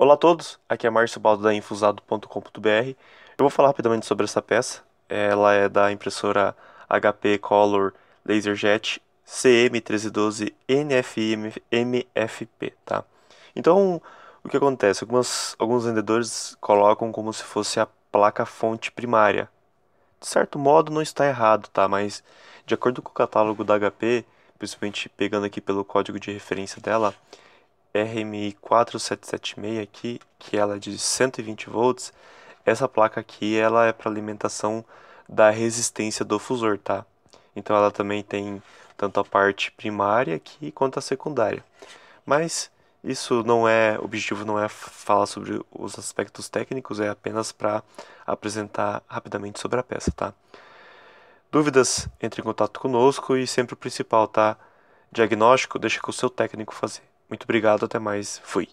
Olá a todos, aqui é Márcio Baldo da Infusado.com.br. Eu vou falar rapidamente sobre essa peça. Ela é da impressora HP Color LaserJet CM1312 NFMFP, tá? Então, o que acontece? Algumas, alguns vendedores colocam como se fosse a placa fonte primária. De certo modo, não está errado, tá? Mas, de acordo com o catálogo da HP, principalmente pegando aqui pelo código de referência dela, RMI 4776 aqui, que ela é de 120 volts, essa placa aqui ela é para alimentação da resistência do fusor, tá? Então ela também tem tanto a parte primária aqui quanto a secundária. Mas isso não é, o objetivo não é falar sobre os aspectos técnicos, é apenas para apresentar rapidamente sobre a peça, tá? Dúvidas, entre em contato conosco e sempre o principal, tá? Diagnóstico, deixa com o seu técnico fazer. Muito obrigado, até mais, fui.